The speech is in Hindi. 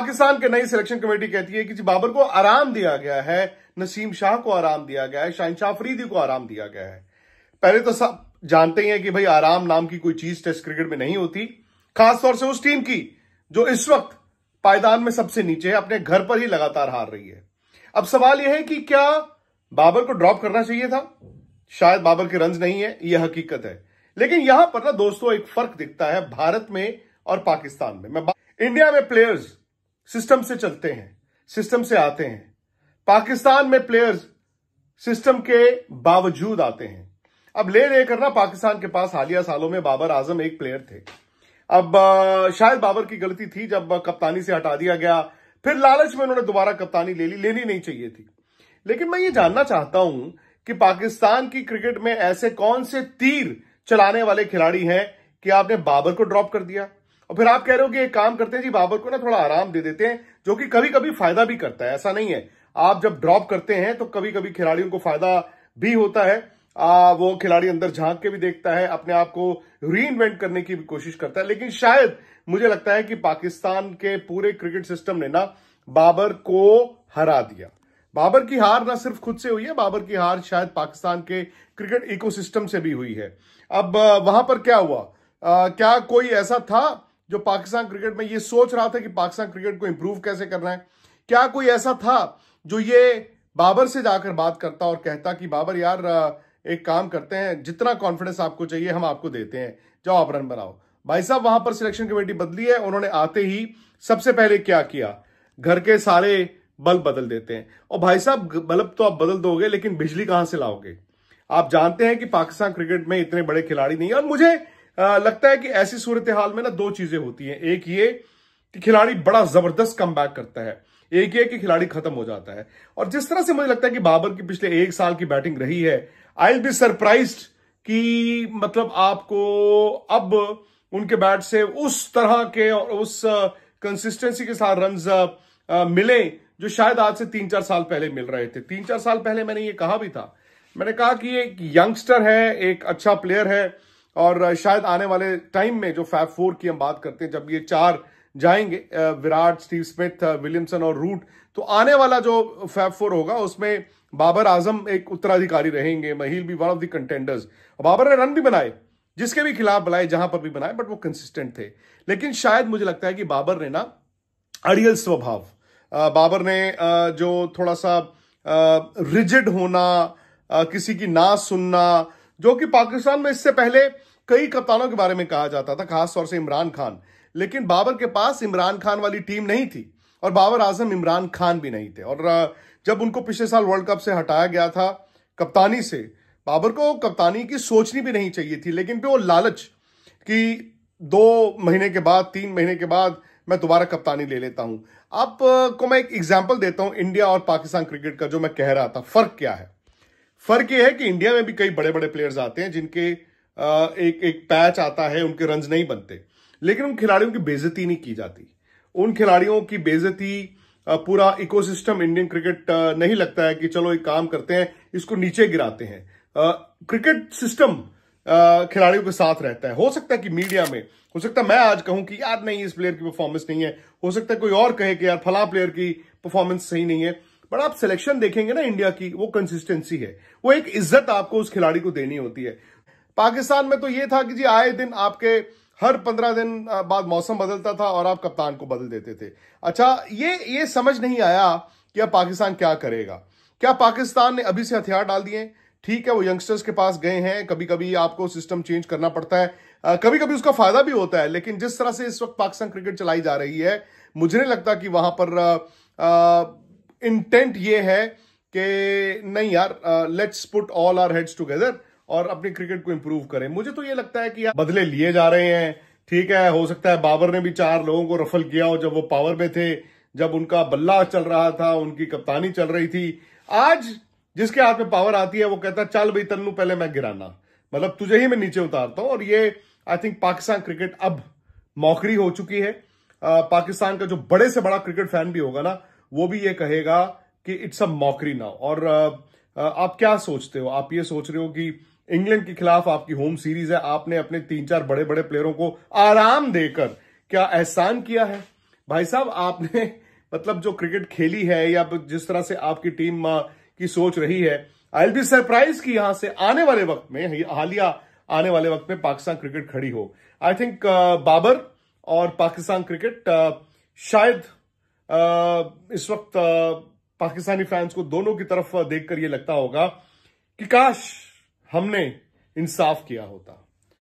पाकिस्तान के नई सिलेक्शन कमेटी कहती है कि जी बाबर को आराम दिया गया है नसीम शाह को आराम दिया गया है शाहिन शाह फरीदी को आराम दिया गया है पहले तो सब जानते ही हैं कि भाई आराम नाम की कोई चीज टेस्ट क्रिकेट में नहीं होती खासतौर से उस टीम की जो इस वक्त पायदान में सबसे नीचे है अपने घर पर ही लगातार हार रही है अब सवाल यह है कि क्या बाबर को ड्रॉप करना चाहिए था शायद बाबर के रंज नहीं है यह हकीकत है लेकिन यहां पर ना दोस्तों एक फर्क दिखता है भारत में और पाकिस्तान में मैं इंडिया में प्लेयर्स सिस्टम से चलते हैं सिस्टम से आते हैं पाकिस्तान में प्लेयर्स सिस्टम के बावजूद आते हैं अब ले लेकर ना पाकिस्तान के पास हालिया सालों में बाबर आजम एक प्लेयर थे अब शायद बाबर की गलती थी जब कप्तानी से हटा दिया गया फिर लालच में उन्होंने दोबारा कप्तानी ले ली लेनी नहीं चाहिए थी लेकिन मैं ये जानना चाहता हूं कि पाकिस्तान की क्रिकेट में ऐसे कौन से तीर चलाने वाले खिलाड़ी हैं कि आपने बाबर को ड्रॉप कर दिया और फिर आप कह रहे हो कि एक काम करते हैं जी बाबर को ना थोड़ा आराम दे देते हैं जो कि कभी कभी फायदा भी करता है ऐसा नहीं है आप जब ड्रॉप करते हैं तो कभी कभी खिलाड़ियों को फायदा भी होता है आ, वो खिलाड़ी अंदर झांक के भी देखता है अपने आप को री इन्वेंट करने की भी कोशिश करता है लेकिन शायद मुझे लगता है कि पाकिस्तान के पूरे क्रिकेट सिस्टम ने ना बाबर को हरा दिया बाबर की हार ना सिर्फ खुद से हुई है बाबर की हार शायद पाकिस्तान के क्रिकेट इकोसिस्टम से भी हुई है अब वहां पर क्या हुआ आ, क्या कोई ऐसा था जो पाकिस्तान क्रिकेट में ये सोच रहा था कि पाकिस्तान क्रिकेट को इंप्रूव कैसे करना है क्या कोई ऐसा था जो ये बाबर से जाकर बात करता और कहता कि बाबर यार एक काम करते हैं जितना कॉन्फिडेंस आपको चाहिए हम आपको देते हैं जाओ आप रन बनाओ भाई साहब वहां पर सिलेक्शन कमेटी बदली है उन्होंने आते ही सबसे पहले क्या किया घर के सारे बल्ब बदल देते हैं और भाई साहब बल्ब तो आप बदल दोगे लेकिन बिजली कहां से लाओगे आप जानते हैं कि पाकिस्तान क्रिकेट में इतने बड़े खिलाड़ी नहीं है और मुझे लगता है कि ऐसी सूरत हाल में ना दो चीजें होती हैं एक ये कि खिलाड़ी बड़ा जबरदस्त कम करता है एक ये कि खिलाड़ी खत्म हो जाता है और जिस तरह से मुझे लगता है कि बाबर की पिछले एक साल की बैटिंग रही है आई विल बी सरप्राइज कि मतलब आपको अब उनके बैट से उस तरह के और उस कंसिस्टेंसी के साथ रन मिले जो शायद आज से तीन चार साल पहले मिल रहे थे तीन चार साल पहले मैंने ये कहा भी था मैंने कहा कि एक यंगस्टर है एक अच्छा प्लेयर है और शायद आने वाले टाइम में जो फैब फोर की हम बात करते हैं जब ये चार जाएंगे विराट स्टीव स्मिथ विलियमसन और रूट तो आने वाला जो फैब फोर होगा उसमें बाबर आजम एक उत्तराधिकारी रहेंगे महिल भी one of the contenders Babar ने रन भी बनाए जिसके भी खिलाफ बनाए जहां पर भी बनाए बट वो कंसिस्टेंट थे लेकिन शायद मुझे लगता है कि बाबर ने ना अड़ियल स्वभाव बाबर ने जो थोड़ा सा रिजिड होना किसी की ना सुनना जो कि पाकिस्तान में इससे पहले कई कप्तानों के बारे में कहा जाता था खास तौर से इमरान खान लेकिन बाबर के पास इमरान खान वाली टीम नहीं थी और बाबर आजम इमरान खान भी नहीं थे और जब उनको पिछले साल वर्ल्ड कप से हटाया गया था कप्तानी से बाबर को कप्तानी की सोचनी भी नहीं चाहिए थी लेकिन फिर वो लालच कि दो महीने के बाद तीन महीने के बाद मैं दोबारा कप्तानी ले लेता हूं आपको मैं एक एग्जाम्पल देता हूं इंडिया और पाकिस्तान क्रिकेट का जो मैं कह रहा था फर्क क्या है फर्क ये है कि इंडिया में भी कई बड़े बड़े प्लेयर्स आते हैं जिनके एक एक पैच आता है उनके रन नहीं बनते लेकिन उन खिलाड़ियों की बेजती नहीं की जाती उन खिलाड़ियों की बेजती पूरा इकोसिस्टम इंडियन क्रिकेट नहीं लगता है कि चलो एक काम करते हैं इसको नीचे गिराते हैं क्रिकेट सिस्टम खिलाड़ियों के साथ रहता है हो सकता है कि मीडिया में हो सकता है मैं आज कहूं कि यार नहीं इस प्लेयर की परफॉर्मेंस नहीं है हो सकता है कोई और कहे कि यार फला प्लेयर की परफॉर्मेंस सही नहीं है बट आप सिलेक्शन देखेंगे ना इंडिया की वो कंसिस्टेंसी है वो एक इज्जत आपको उस खिलाड़ी को देनी होती है पाकिस्तान में तो ये था कि जी आए दिन आपके हर पंद्रह दिन बाद मौसम बदलता था और आप कप्तान को बदल देते थे अच्छा ये ये समझ नहीं आया कि अब पाकिस्तान क्या करेगा क्या पाकिस्तान ने अभी से हथियार डाल दिए ठीक है वो यंगस्टर्स के पास गए हैं कभी कभी आपको सिस्टम चेंज करना पड़ता है कभी कभी उसका फायदा भी होता है लेकिन जिस तरह से इस वक्त पाकिस्तान क्रिकेट चलाई जा रही है मुझे नहीं लगता कि वहां पर आ, आ, इंटेंट ये है कि नहीं यार let's put all our heads together और अपनी क्रिकेट को इंप्रूव करें मुझे तो ये लगता है कि यार बदले लिए जा रहे हैं ठीक है हो सकता है बाबर ने भी चार लोगों को रफल किया हो जब वो पावर में थे जब उनका बल्ला चल रहा था उनकी कप्तानी चल रही थी आज जिसके हाथ में पावर आती है वो कहता है चल भाई तन्नू पहले मैं गिराना मतलब तुझे ही मैं नीचे उतारता हूं और ये आई थिंक पाकिस्तान क्रिकेट अब मौखरी हो चुकी है आ, uh, पाकिस्तान का जो बड़े से बड़ा क्रिकेट फैन भी होगा ना वो भी ये कहेगा कि इट्स अ मॉकरी नाउ और आप क्या सोचते हो आप ये सोच रहे हो कि इंग्लैंड के खिलाफ आपकी होम सीरीज है आपने अपने तीन चार बड़े बड़े प्लेयरों को आराम देकर क्या एहसान किया है भाई साहब आपने मतलब जो क्रिकेट खेली है या जिस तरह से आपकी टीम की सोच रही है आई एल बी सरप्राइज की यहां से आने वाले वक्त में हालिया आने वाले वक्त में पाकिस्तान क्रिकेट खड़ी हो आई थिंक बाबर और पाकिस्तान क्रिकेट शायद इस वक्त पाकिस्तानी फैंस को दोनों की तरफ देखकर यह लगता होगा कि काश हमने इंसाफ किया होता